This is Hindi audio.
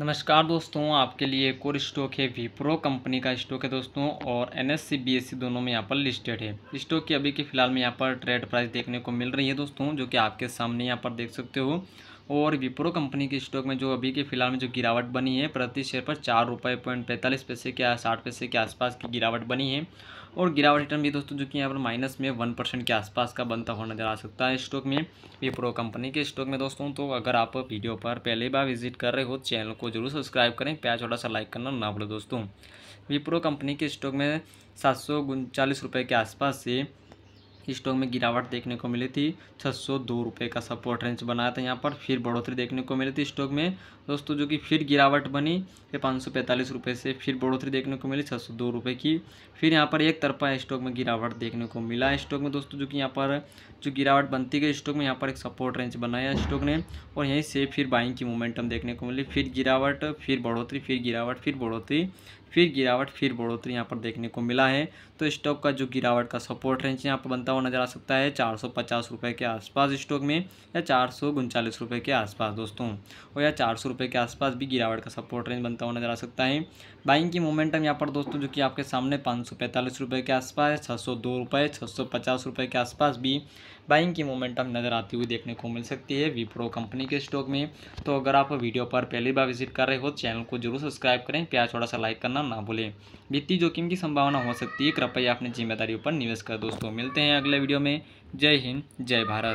नमस्कार दोस्तों आपके लिए एक और स्टॉक है विप्रो कंपनी का स्टॉक है दोस्तों और एन एस दोनों में यहाँ पर लिस्टेड है स्टॉक की अभी के फिलहाल में यहाँ पर ट्रेड प्राइस देखने को मिल रही है दोस्तों जो कि आपके सामने यहाँ पर देख सकते हो और विप्रो कंपनी के स्टॉक में जो अभी के फिलहाल में जो गिरावट बनी है प्रति शेयर पर चार रुपये पॉइंट पैंतालीस पैसे के साठ पैसे के आसपास की गिरावट बनी है और गिरावट रिटर्न भी दोस्तों जो कि यहाँ पर माइनस में वन परसेंट के आसपास का बनता हुआ नजर आ सकता है स्टॉक में विप्रो कंपनी के स्टॉक में दोस्तों तो अगर आप वीडियो पर पहली बार विजिट कर रहे हो चैनल को जरूर सब्सक्राइब करें प्या छोटा सा लाइक करना ना भूलो दोस्तों विप्रो कंपनी के स्टॉक में सात सौ के आसपास से स्टॉक में गिरावट देखने को मिली थी छः सौ दो रुपये का सपोर्ट रेंज बनाया था यहाँ पर फिर बढ़ोतरी देखने को मिली थी स्टॉक में दोस्तों जो कि फिर गिरावट बनी फिर पाँच सौ पैंतालीस रुपये से फिर बढ़ोतरी देखने को मिली छः सौ दो रुपये की फिर यहाँ पर एक तरफा स्टॉक में गिरावट देखने को मिला स्टॉक में दोस्तों जो कि यहाँ पर जो गिरावट बनती गई स्टॉक में यहाँ पर एक सपोर्ट रेंज बनाया स्टॉक ने और यहीं से फिर बाइंग की मोमेंटम देखने को मिली फिर गिरावट फिर बढ़ोतरी फिर गिरावट फिर बढ़ोतरी फिर गिरावट फिर बढ़ोतरी यहाँ पर देखने को मिला है तो स्टॉक का जो गिरावट का सपोर्ट रेंज यहाँ पर बनता हुआ नजर आ सकता है चार सौ पचास रुपये के आसपास स्टॉक में या चार सौ उनचालीस रुपये के आसपास दोस्तों और या चार सौ रुपये के आसपास भी गिरावट का सपोर्ट रेंज बनता हुआ नजर आ सकता है बाइंग की मोमेंटम यहाँ पर दोस्तों जो कि आपके सामने पाँच सौ पैंतालीस रुपये के आसपास छः सौ दो रुपये छः सौ पचास रुपये के आसपास भी बाइंग की मोमेंटम नज़र आती हुई देखने को मिल सकती है विप्रो कंपनी के स्टॉक में तो अगर आप वीडियो पर पहली बार विजिट कर रहे हो चैनल को जरूर सब्सक्राइब करें प्यार थोड़ा सा लाइक करना करना ना भूलें वित्तीय जोखिम की संभावना हो सकती है कृपया अपनी जिम्मेदारियों पर निवेश कर दोस्तों मिलते हैं अगले वीडियो में जय हिंद जय भारत